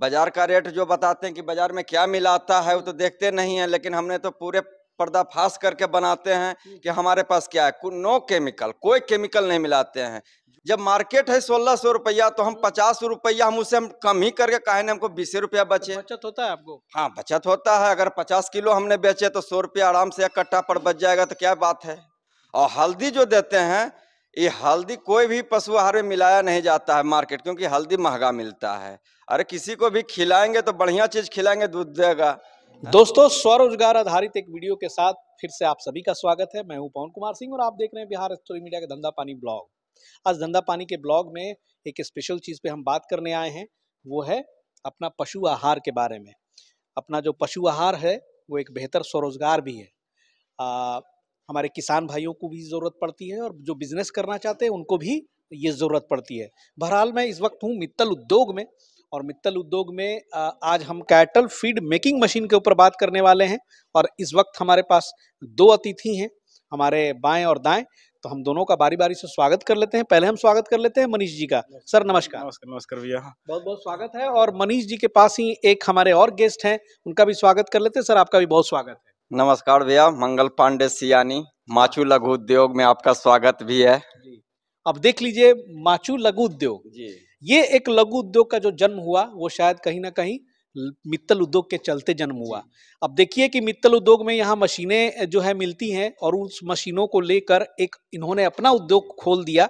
बाजार का रेट जो बताते हैं कि बाजार में क्या मिलाता है वो तो देखते नहीं है लेकिन हमने तो पूरे पर्दाफाश करके बनाते हैं कि हमारे पास क्या है नो केमिकल कोई केमिकल नहीं मिलाते हैं जब मार्केट है सोलह सौ रुपया तो हम पचास रुपया हम उसे हम कम ही करके कहे ना हमको बीस रुपया तो बचे तो बचत होता है आपको हाँ बचत होता है अगर पचास किलो हमने बेचे तो सौ रुपया आराम से एक कट्टा पर बच जाएगा तो क्या बात है और हल्दी जो देते हैं ये हल्दी कोई भी पशु आहार में मिलाया नहीं जाता है मार्केट क्योंकि हल्दी महंगा मिलता है अरे किसी को भी खिलाएंगे तो बढ़िया चीज खिलाएंगे दूध देगा दोस्तों स्वरोजगार आधारित एक वीडियो के साथ फिर से आप सभी का स्वागत है मैं हूं पवन कुमार सिंह और आप देख रहे हैं बिहार स्टोरी मीडिया का धंधा पानी ब्लॉग आज धंधा पानी के ब्लॉग में एक स्पेशल चीज पे हम बात करने आए हैं वो है अपना पशु आहार के बारे में अपना जो पशु आहार है वो एक बेहतर स्वरोजगार भी है हमारे किसान भाइयों को भी ज़रूरत पड़ती है और जो बिज़नेस करना चाहते हैं उनको भी ये ज़रूरत पड़ती है बहरहाल मैं इस वक्त हूँ मित्तल उद्योग में और मित्तल उद्योग में आज हम कैटल फीड मेकिंग मशीन के ऊपर बात करने वाले हैं और इस वक्त हमारे पास दो अतिथि हैं हमारे बाएं और दाएं तो हम दोनों का बारी बारी से स्वागत कर लेते हैं पहले हम स्वागत कर लेते हैं मनीष जी का सर नमस्कार नमस्कार नमस्कार भैया बहुत बहुत स्वागत है और मनीष जी के पास ही एक हमारे और गेस्ट हैं उनका भी स्वागत कर लेते हैं सर आपका भी बहुत स्वागत है नमस्कार भैया मंगल पांडे सियानी माचू लघु उद्योग में आपका स्वागत भी है अब देख लीजिए माचू लघु उद्योग ये एक लघु उद्योग का जो जन्म हुआ वो शायद कहीं ना कहीं मित्तल उद्योग के चलते जन्म हुआ अब देखिए कि मित्तल उद्योग में यहाँ मशीनें जो है मिलती हैं और उस मशीनों को लेकर एक इन्होंने अपना उद्योग खोल दिया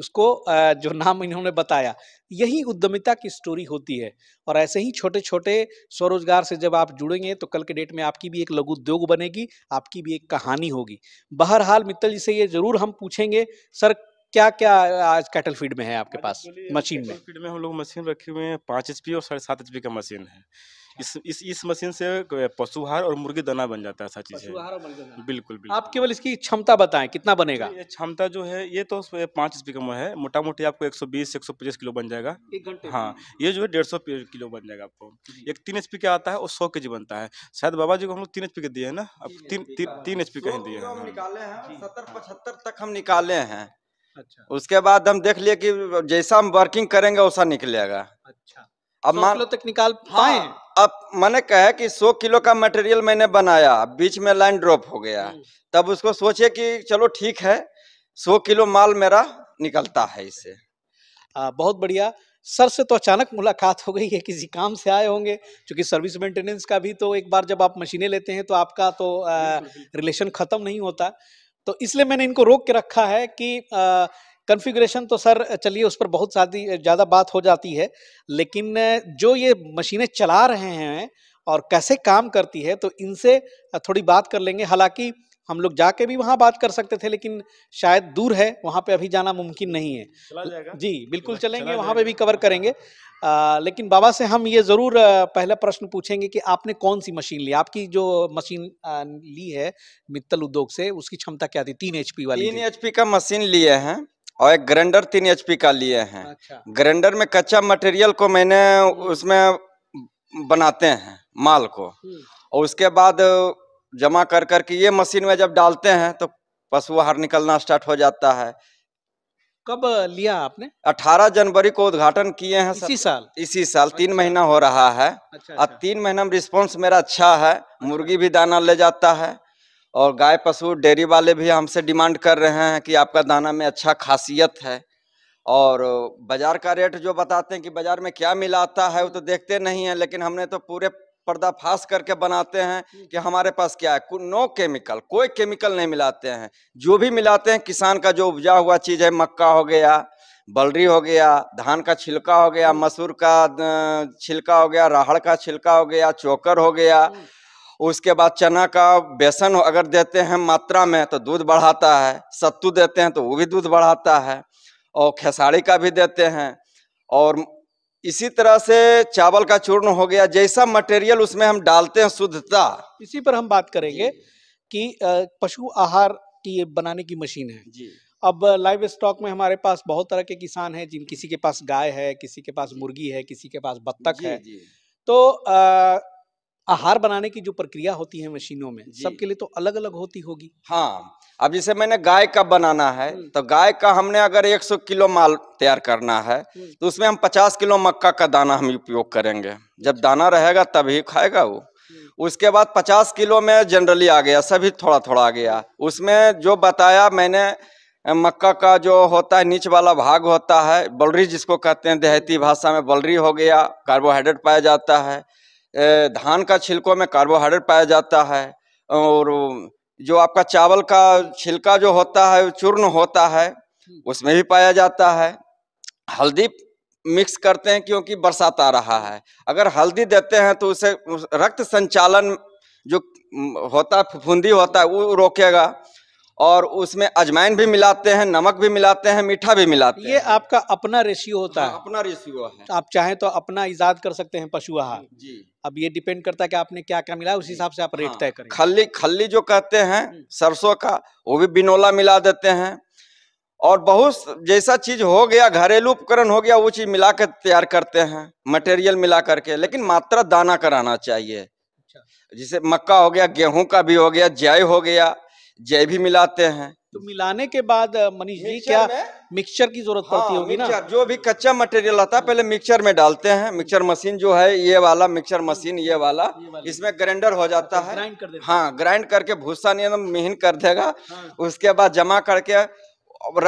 उसको जो नाम इन्होंने बताया यही उद्यमिता की स्टोरी होती है और ऐसे ही छोटे छोटे स्वरोजगार से जब आप जुड़ेंगे तो कल के डेट में आपकी भी एक लघु उद्योग बनेगी आपकी भी एक कहानी होगी बहरहाल मित्तल जी से ये ज़रूर हम पूछेंगे सर क्या क्या आज कैटल फीड में है आपके पास मशीन में फीड में हम लोग मशीन रखे हुए हैं पाँच एच और साढ़े सात एच का मशीन है इस अच्छा। इस इस मशीन से पशुहार और मुर्गी दाना बन जाता है सारी चीज़ बिल्कुल बिल्कुल आप केवल इसकी क्षमता बताएं कितना बनेगा ये क्षमता जो है ये तो पाँच एच का है मोटा मोटी आपको 120 125 किलो बन जाएगा एक घंटे हाँ ये जो है डेढ़ सौ किलो बन जाएगा आपको एक तीन एच का आता है और सौ के जी बनता है शायद बाबा जी को हम लोग तीन एच के दिए हैं ना अब तीन तीन एच का ही दिए हैं हाँ। सत्तर पचहत्तर तक हम निकाले हैं अच्छा उसके बाद हम देख लिए कि जैसा हम वर्किंग करेंगे वैसा निकलेगा अच्छा अब मान लो तक निकाल हाँ, पाए अब मैंने कहे कि 100 किलो का मटेरियल मैंने बनाया बीच में लाइन ड्रॉप हो गया हम्म। तब उसको सोचे कि चलो ठीक है 100 किलो माल मेरा निकलता है इससे आ, बहुत बढ़िया सर से तो अचानक मुलाकात हो गई है किसी काम से आए होंगे क्योंकि सर्विस मेंटेनेंस का भी तो एक बार जब आप मशीनें लेते हैं तो आपका तो आ, रिलेशन ख़त्म नहीं होता तो इसलिए मैंने इनको रोक के रखा है कि कॉन्फ़िगरेशन तो सर चलिए उस पर बहुत सारी ज़्यादा बात हो जाती है लेकिन जो ये मशीनें चला रहे हैं और कैसे काम करती है तो इनसे थोड़ी बात कर लेंगे हालांकि हम लोग जाके भी वहाँ बात कर सकते थे लेकिन शायद दूर है वहाँ पे अभी जाना मुमकिन नहीं है चला जी बिल्कुल चला चलेंगे चला वहाँ पे भी कवर करेंगे आ, लेकिन बाबा से हम ये ज़रूर पहला प्रश्न पूछेंगे कि आपने कौन सी मशीन ली आपकी जो मशीन ली है मित्तल उद्योग से उसकी क्षमता क्या थी तीन एच वाली तीन एच का मशीन लिए हैं और एक ग्राइंडर तीन एच का लिए हैं अच्छा। ग्राइंडर में कच्चा मटेरियल को मैंने हम्म। उसमें बनाते हैं माल को हम्म। और उसके बाद जमा कर कर के ये मशीन में जब डालते हैं तो पशु आहार निकलना स्टार्ट हो जाता है कब लिया आपने 18 जनवरी को उद्घाटन किए हैं इसी साल इसी साल अच्छा। तीन महीना हो रहा है अच्छा, अच्छा। तीन महीना में रिस्पॉन्स मेरा अच्छा है अच्छा। मुर्गी भी दाना ले जाता है और गाय पशु डेयरी वाले भी हमसे डिमांड कर रहे हैं कि आपका दाना में अच्छा खासियत है और बाजार का रेट जो बताते हैं कि बाजार में क्या मिलाता है वो तो देखते नहीं है लेकिन हमने तो पूरे पर्दाफाश करके बनाते हैं कि हमारे पास क्या है नो केमिकल कोई केमिकल नहीं मिलाते हैं जो भी मिलाते हैं किसान का जो उपजा हुआ चीज़ है मक्का हो गया बलरी हो गया धान का छिलका हो गया मसूर का छिलका हो गया राहड़ का छिलका हो गया चोकर हो गया उसके बाद चना का बेसन अगर देते हैं मात्रा में तो दूध बढ़ाता है सत्तू देते हैं तो वो भी दूध बढ़ाता है और खेसारी का भी देते हैं और इसी तरह से चावल का चूर्ण हो गया जैसा मटेरियल उसमें हम डालते हैं शुद्धता इसी पर हम बात करेंगे कि पशु आहार की ये बनाने की मशीन है जी अब लाइव स्टॉक में हमारे पास बहुत तरह के किसान हैं जिन किसी के पास गाय है किसी के पास मुर्गी है किसी के पास बत्तख है जी। तो आहार बनाने की जो प्रक्रिया होती है मशीनों में सबके लिए तो अलग अलग होती होगी हाँ अब जैसे मैंने गाय का बनाना है तो गाय का हमने अगर 100 किलो माल तैयार करना है तो उसमें हम 50 किलो मक्का का दाना हम उपयोग करेंगे जब दाना रहेगा तभी खाएगा वो उसके बाद 50 किलो में जनरली आ गया सभी थोड़ा थोड़ा आ गया उसमें जो बताया मैंने मक्का का जो होता है नीच वाला भाग होता है बलरी जिसको कहते हैं देहाती भाषा में बलरी हो गया कार्बोहाइड्रेट पाया जाता है धान का छिलकों में कार्बोहाइड्रेट पाया जाता है और जो आपका चावल का छिलका जो होता है चूर्ण होता है हम्म। उसमें भी पाया जाता है हल्दी मिक्स करते हैं क्योंकि बरसात आ रहा है अगर हल्दी देते हैं तो उसे रक्त संचालन जो होता है फुंदी होता है वो रोकेगा और उसमें अजमैन भी मिलाते हैं नमक भी मिलाते हैं मीठा भी मिलाते ये हैं आपका अपना रेशियो होता हाँ, है अपना रेशियो है तो आप चाहें तो अपना ईजाद कर सकते हैं पशु आहार जी अब ये डिपेंड करता है कि आपने क्या क्या मिला उस हिसाब से आप रेट हाँ, तय करें खल्ली खल्ली जो कहते हैं हम्म। सरसों का वो भी बिनोला मिला देते हैं और बहुत जैसा चीज हो गया घरेलू उपकरण हो गया वो चीज मिला कर तैयार करते हैं मटेरियल मिला करके लेकिन मात्रा दाना कराना चाहिए अच्छा। जैसे मक्का हो गया गेहूं का भी हो गया जय हो गया जय भी मिलाते हैं तो मिलाने के बाद मनीष जी क्या मिक्सचर की जरूरत हाँ, पड़ती होगी ना जो भी कच्चा मटेरियल आता है पहले मिक्सचर में डालते हैं मिक्सचर मशीन जो है ये वाला मिक्सचर मशीन ये वाला, ये वाला। इसमें ग्राइंडर हो जाता अच्छा, है ग्राइंड कर हाँ ग्राइंड करके भूसा नहीं एकदम तो मिहिन कर देगा हाँ। उसके बाद जमा करके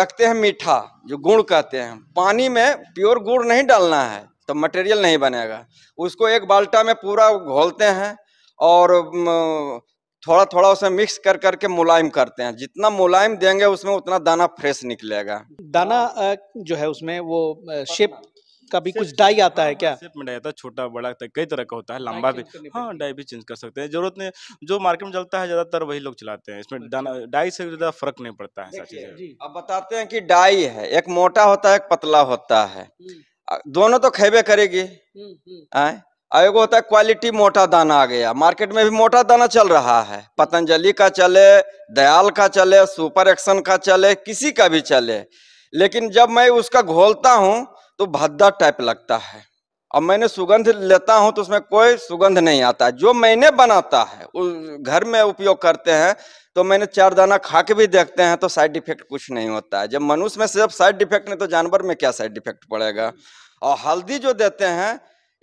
रखते हैं मीठा जो गुड़ कहते हैं पानी में प्योर गुड़ नहीं डालना है तो मटेरियल नहीं बनेगा उसको एक बाल्टा में पूरा घोलते हैं और थोड़ा थोड़ा उसे मिक्स कर करके मुलायम करते हैं जितना मुलायम देंगे उसमें उतना दाना फ्रेश निकलेगा दाना जो है उसमें वो शेप का भी कुछ डाई आता है हाँ, क्या शेप में डाई आता है छोटा बड़ा तो कई तरह का होता है लंबा भी हाँ डाई भी चेंज कर सकते हैं जरूरत नहीं जो मार्केट में चलता है ज्यादातर वही लोग चलाते हैं इसमें अच्छा। दाना डाई से ज्यादा फर्क नहीं पड़ता है अब बताते हैं की डाई है एक मोटा होता है एक पतला होता है हम्म। दोनों तो खेबे करेगी हम्म, हम्म। एगो होता है क्वालिटी मोटा दाना आ गया मार्केट में भी मोटा दाना चल रहा है पतंजलि का चले दयाल का चले सुपर एक्शन का चले किसी का भी चले लेकिन जब मैं उसका घोलता हूँ तो भद्दा टाइप लगता है और मैंने सुगंध लेता हूँ तो उसमें कोई सुगंध नहीं आता जो मैंने बनाता है घर में उपयोग करते हैं तो मैंने चार दाना खा के भी देखते हैं तो साइड इफेक्ट कुछ नहीं होता है जब मनुष्य में सिर्फ साइड इफेक्ट नहीं तो जानवर में क्या साइड इफेक्ट पड़ेगा और हल्दी जो देते हैं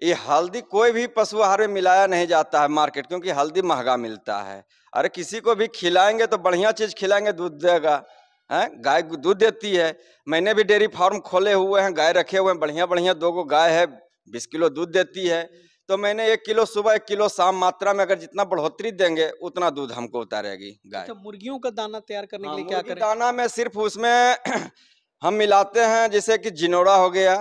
ये हल्दी कोई भी पशु आहार में मिलाया नहीं जाता है मार्केट क्योंकि हल्दी महंगा मिलता है अरे किसी को भी खिलाएंगे तो बढ़िया चीज खिलाएंगे दूध देगा है गाय दूध देती है मैंने भी डेयरी फार्म खोले हुए हैं गाय रखे हुए हैं बढ़िया बढ़िया दो गो गाय है बीस किलो दूध देती है तो मैंने एक किलो सुबह एक किलो शाम मात्रा में अगर जितना बढ़ोतरी देंगे उतना दूध हमको उतारेगी गाय अच्छा, मुर्गियों का दाना तैयार करने के हाँ, लिए क्या करें? दाना में सिर्फ उसमें हम मिलाते हैं जैसे कि जिनोड़ा हो गया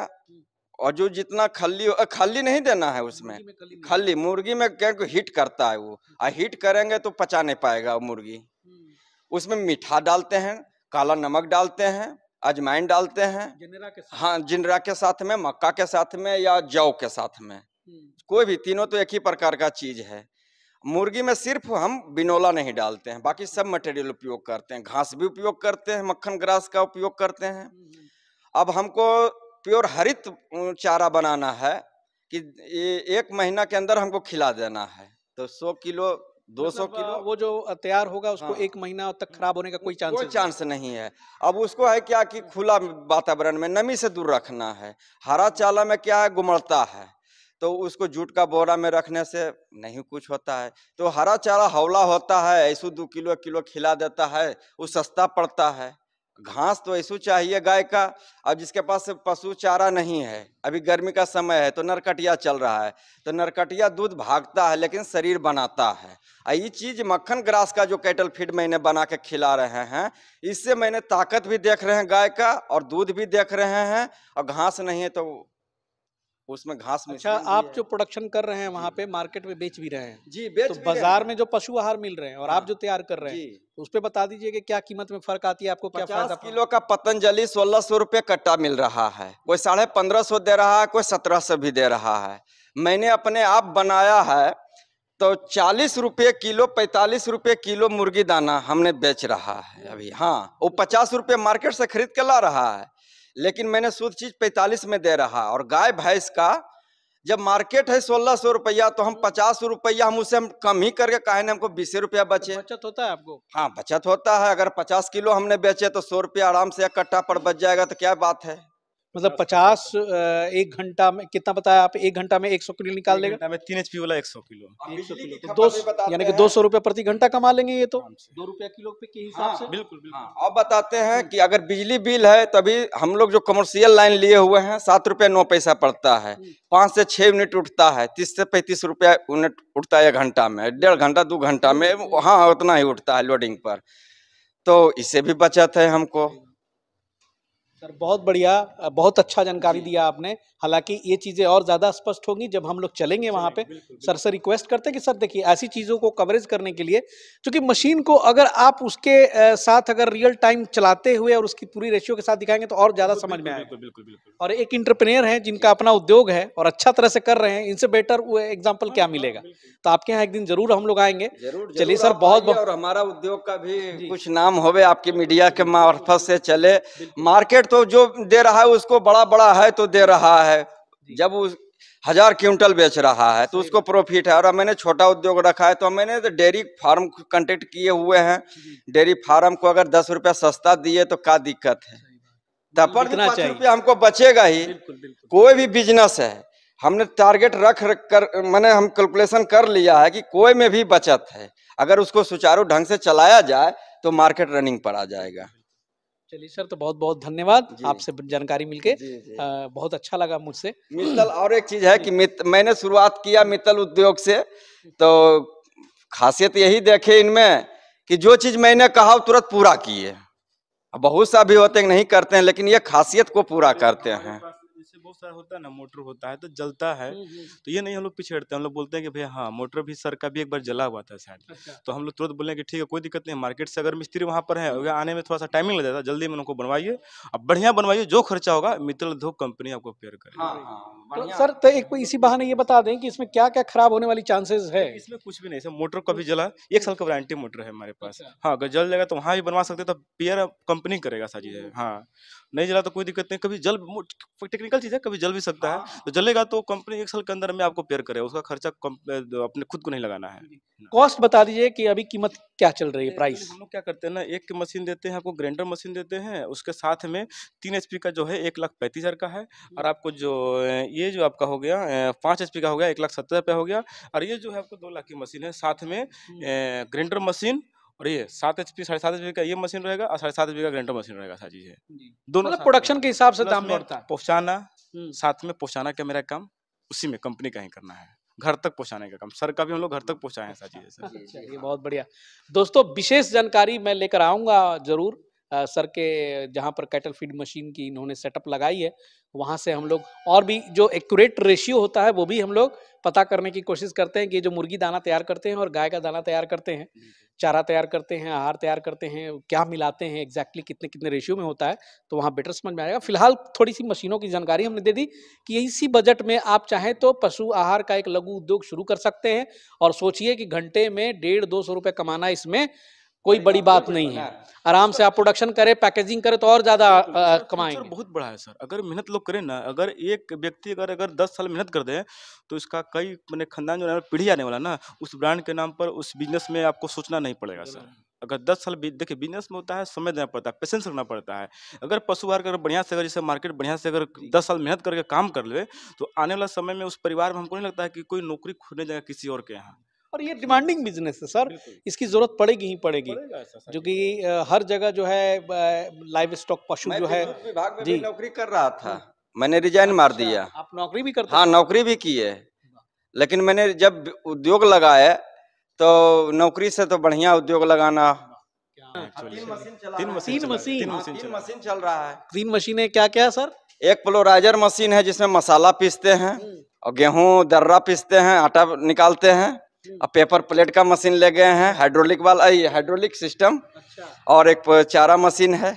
और जो जितना खल्ली खल्ली नहीं देना है उसमें खल्ली मुर्गी में क्या हिट करता है वो और हिट करेंगे तो पचा नहीं पाएगा मुर्गी हम्म। उसमें मीठा डालते हैं काला नमक डालते हैं अजमाइन डालते हैं हाँ जिंदरा के साथ में मक्का के साथ में या जौ के साथ में हम्म। कोई भी तीनों तो एक ही प्रकार का चीज है मुर्गी में सिर्फ हम बिनोला नहीं डालते हैं बाकी सब मटेरियल उपयोग करते हैं घास भी उपयोग करते हैं मक्खन ग्रास का उपयोग करते हैं हम्म, अब हमको प्योर हरित चारा बनाना है कि ये एक महीना के अंदर हमको खिला देना है तो सौ किलो दो सौ मतलब, किलो वो जो तैयार होगा उसको हाँ। एक महीना तक खराब होने का कोई चांस कोई चांस नहीं है अब उसको है क्या कि खुला वातावरण में नमी से दूर रखना है हरा चाला में क्या है गुमड़ता है तो उसको जूट का बोरा में रखने से नहीं कुछ होता है तो हरा चारा हौला होता है ऐसे दो किलो किलो खिला देता है वो सस्ता पड़ता है घास तो ऐसो चाहिए गाय का अब जिसके पास पशु चारा नहीं है अभी गर्मी का समय है तो नरकटिया चल रहा है तो नरकटिया दूध भागता है लेकिन शरीर बनाता है और ये चीज़ मक्खन ग्रास का जो कैटल फीड मैंने बना के खिला रहे हैं इससे मैंने ताकत भी देख रहे हैं गाय का और दूध भी देख रहे हैं और घास नहीं है तो उसमें घास में अच्छा आप जो प्रोडक्शन कर रहे हैं वहाँ पे मार्केट में बेच भी रहे हैं जी बेच तो बाजार में जो पशु आहार मिल रहे हैं और आप हाँ। जो तैयार कर रहे हैं तो उस पर बता दीजिए कि क्या कीमत में फर्क आती है आपको क्या फायदा किलो का पतंजलि सोलह सौ रुपये कट्टा मिल रहा है कोई साढ़े पंद्रह सौ दे रहा है कोई सत्रह सौ भी दे रहा है मैंने अपने आप बनाया है तो चालीस रुपये किलो पैंतालीस रुपये किलो मुर्गी दाना हमने बेच रहा है अभी हाँ वो पचास रुपये मार्केट से खरीद के ला रहा है लेकिन मैंने सूद चीज पैंतालीस में दे रहा और गाय भैंस का जब मार्केट है सोलह सौ रुपया तो हम पचास रुपया हम उसे हम कम ही करके कहे ना हमको बीस रुपया बचे तो बचत होता है आपको हाँ बचत होता है अगर पचास किलो हमने बेचे तो सौ रुपया आराम से एक कट्टा पर बच जाएगा तो क्या बात है मतलब पचास एक घंटा में कितना बताया आप एक घंटा में एक सौ किलो निकाल लेगा मैं तीन एच पी वाला एक सौ किलो एक सौ किलो तो दो यानी कि दो सौ रुपया प्रति घंटा कमा लेंगे ये तो दो रुपया किलो पे के हिसाब से हाँ, बिल्कुल बिल्कुल अब हाँ, बताते हैं हम्म। कि अगर बिजली बिल है तभी हम लोग जो कमर्शियल लाइन लिए हुए हैं सात रुपया नौ पैसा पड़ता है हम्म। पाँच से छः यूनिट उठता है तीस से पैंतीस रुपया यूनिट उठता है घंटा में डेढ़ घंटा दो घंटा में हाँ उतना ही उठता है लोडिंग पर तो इससे भी बचत है हमको सर बहुत बढ़िया बहुत अच्छा जानकारी दिया आपने हालांकि ये चीज़ें और ज़्यादा स्पष्ट होंगी जब हम लोग चलेंगे वहाँ पे सर से रिक्वेस्ट करते हैं कि सर देखिए ऐसी चीज़ों को कवरेज करने के लिए क्योंकि मशीन को अगर आप उसके साथ अगर रियल टाइम चलाते हुए और उसकी पूरी रेशियो के साथ दिखाएंगे तो और ज़्यादा समझ में आएगा बिल्कुल बिल्कुल और एक इंटरप्रेनियर है जिनका अपना उद्योग है और अच्छा तरह से कर रहे हैं इनसे बेटर एग्जाम्पल हाँ, क्या हाँ, मिलेगा तो आपके यहाँ एक दिन जरूर हम लोग आएंगे चलिए सर बहुत बहुत हमारा उद्योग का भी कुछ नाम होवे आपकी मीडिया के मार्फत से चले मार्केट तो जो दे रहा है उसको बड़ा बड़ा है तो दे रहा है जब उस हजार क्विंटल बेच रहा है तो उसको प्रॉफिट है और मैंने छोटा उद्योग रखा है तो मैंने तो डेयरी फार्म कंटेक्ट किए हुए हैं डेयरी फार्म को अगर दस रुपया सस्ता दिए तो क्या दिक्कत है तपर तो पाँच रुपया हमको बचेगा ही बिल्कुल, बिल्कुल। कोई भी बिजनेस है हमने टारगेट रख रख कर मैंने हम कैलकुलेशन कर लिया है कि कोई में भी बचत है अगर उसको सुचारू ढंग से चलाया जाए तो मार्केट रनिंग पर आ जाएगा चलिए सर तो बहुत बहुत धन्यवाद आपसे जानकारी मिलके जी, जी। आ, बहुत अच्छा लगा मुझसे मित्तल और एक चीज है कि मैंने शुरुआत किया मित्तल उद्योग से तो खासियत यही देखे इनमें कि जो चीज मैंने कहा वो तुरंत पूरा किए बहुत सा भी होते नहीं करते हैं लेकिन ये खासियत को पूरा करते हैं बहुत सारा होता है ना मोटर होता है तो जलता है तो ये नहीं हम लोग पिछड़ते हम लोग बोलते हैं कि भैया हाँ मोटर भी सर का भी एक बार जला हुआ था शायद अच्छा। तो हम लोग तुरंत बोले कि ठीक है कोई दिक्कत नहीं मार्केट से अगर मिस्त्री वहाँ पर है आने में थोड़ा सा टाइमिंग लग जाता है जल्दी में उनको बनवाइए अब बढ़िया बनवाइए जो खर्चा होगा मित्र धोप कंपनी आपको पेयर करेगी हाँ, हाँ, तो सर तो एक इसी बहाने ये बता दें कि इसमें क्या क्या खराब होने वाली चांसेस है इसमें कुछ भी नहीं सर मोटर कभी जला एक साल का वारंटी मोटर है हमारे पास अच्छा। हाँ अगर जल जाएगा तो वहाँ भी बनवा सकते तो पेयर कंपनी करेगा सारी हाँ नहीं जला तो कोई दिक्कत नहीं कभी जल टेक्निकल चीज़ है कभी जल भी सकता है हाँ। तो जलेगा तो कंपनी एक साल के अंदर में आपको पेयर करे उसका खर्चा अपने खुद को नहीं लगाना है कॉस्ट हाँ। बता दीजिए कि अभी कीमत क्या चल रही है प्राइस हम लोग क्या करते हैं ना एक मशीन देते हैं आपको ग्राइंडर मशीन देते हैं उसके साथ में तीन एच का जो है एक लाख पैंतीस हज़ार का है और हम्म। आपको जो ये जो आपका हो गया पाँच एच का हो गया एक लाख सत्तर रुपया हो गया और ये जो है आपको दो लाख की मशीन है साथ में ग्राइंडर हम्म। मशीन और ये सात एच पी साढ़े सात एच का ये मशीन रहेगा और साढ़े सात एच का ग्रेंटर मशीन रहेगा सारी है दोनों प्रोडक्शन मतलब के हिसाब से दाम बढ़ता है पहुँचाना हम्म। साथ में पहुँचाना क्या मेरा काम उसी में कंपनी का ही करना है घर तक पहुंचाने का काम सर का भी हम लोग घर तक पहुंचाए हैं सर अच्छा, ये बहुत बढ़िया दोस्तों विशेष जानकारी मैं लेकर आऊंगा जरूर सर के जहाँ पर कैटल फीड मशीन की इन्होंने सेटअप लगाई है वहाँ से हम लोग और भी जो एक्यूरेट रेशियो होता है वो भी हम लोग पता करने की कोशिश करते हैं कि जो मुर्गी दाना तैयार करते हैं और गाय का दाना तैयार करते हैं चारा तैयार करते हैं आहार तैयार करते हैं क्या मिलाते हैं एग्जैक्टली कितने कितने रेशियो में होता है तो वहाँ बेटर समझ में आएगा फिलहाल थोड़ी सी मशीनों की जानकारी हमने दे दी कि इसी बजट में आप चाहें तो पशु आहार का एक लघु उद्योग शुरू कर सकते हैं और सोचिए कि घंटे में डेढ़ दो सौ रुपये कमाना इसमें कोई बड़ी बात नहीं है आराम से आप प्रोडक्शन करें पैकेजिंग करें तो और ज्यादा कमाएंगे बहुत बड़ा है सर अगर मेहनत लोग करें ना अगर एक व्यक्ति अगर अगर दस साल मेहनत कर दे तो इसका कई मैंने खानदान जो पीढ़ी आने वाला ना उस ब्रांड के नाम पर उस बिजनेस में आपको सोचना नहीं पड़ेगा सर अगर दस साल देखिए बिजनेस में होता है समय देना पड़ता है पेशेंस रखना पड़ता है अगर पशु आर अगर बढ़िया से अगर जैसे मार्केट बढ़िया से अगर दस साल मेहनत करके काम कर ले तो आने वाला समय में उस परिवार में हमको नहीं लगता है कि कोई नौकरी खोने जाएगा किसी और के यहाँ और ये डिमांडिंग बिजनेस है सर इसकी जरूरत पड़ेगी ही पड़ेगी जो कि हर जगह जो है लाइव स्टॉक पशु जो तो है जी नौकरी कर रहा था मैंने रिजाइन मार अच्छा, दिया आप नौकरी भी करते हाँ नौकरी भी की है लेकिन मैंने जब उद्योग लगाया तो नौकरी से तो बढ़िया उद्योग लगाना हाँ, तीन मशीन मशीन चल रहा है तीन मशीनें क्या क्या है सर एक प्लोराइजर मशीन है जिसमें मसाला पीसते हैं हम्म। और गेहूं दर्रा पीसते हैं आटा निकालते हैं अब पेपर प्लेट का मशीन ले गए हैं हाइड्रोलिक वाला हाइड्रोलिक सिस्टम अच्छा। और एक चारा मशीन है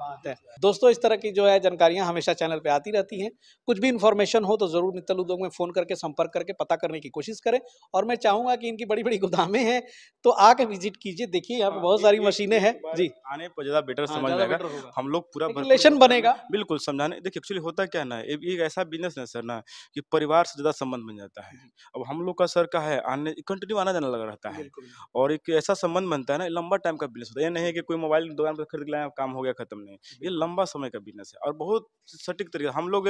बात है दोस्तों इस तरह की जो है जानकारियाँ हमेशा चैनल पर आती रहती हैं कुछ भी इन्फॉर्मेशन हो तो ज़रूर मित्तल उद्योग में फ़ोन करके संपर्क करके पता करने की कोशिश करें और मैं चाहूँगा कि इनकी बड़ी बड़ी गोदामें हैं तो आके विजिट कीजिए देखिए यहाँ पे हाँ, बहुत सारी मशीनें हैं जी आने पर ज़्यादा बेटर हाँ, समझ जाएगा हम लोग पूरा रिलेशन बनेगा बिल्कुल समझाने देखिए एक्चुअली होता क्या ना एक ऐसा बिजनेस है सर ना कि परिवार से ज़्यादा संबंध बन जाता है अब हम लोग का सर का है आने कंटिन्यू आना जाना लगा रहता है और एक ऐसा संबंध बनता है ना लंबा टाइम का बिजनेस होता है ये नहीं है कि कोई मोबाइल दुकान पर खरीद लाए काम हो गया खत्म नहीं ये लंबा समय का बिजनेस है और बहुत सटीक तरीके हम लोग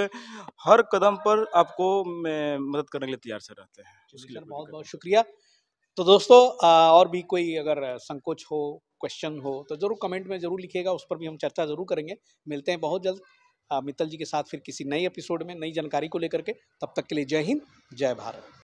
हर कदम पर आपको मदद करने के लिए तैयार से रहते हैं बहुत बहुत शुक्रिया तो दोस्तों और भी कोई अगर संकोच हो क्वेश्चन हो तो ज़रूर कमेंट में ज़रूर लिखिएगा उस पर भी हम चर्चा ज़रूर करेंगे मिलते हैं बहुत जल्द मित्तल जी के साथ फिर किसी नई एपिसोड में नई जानकारी को लेकर के तब तक के लिए जय हिंद जय भारत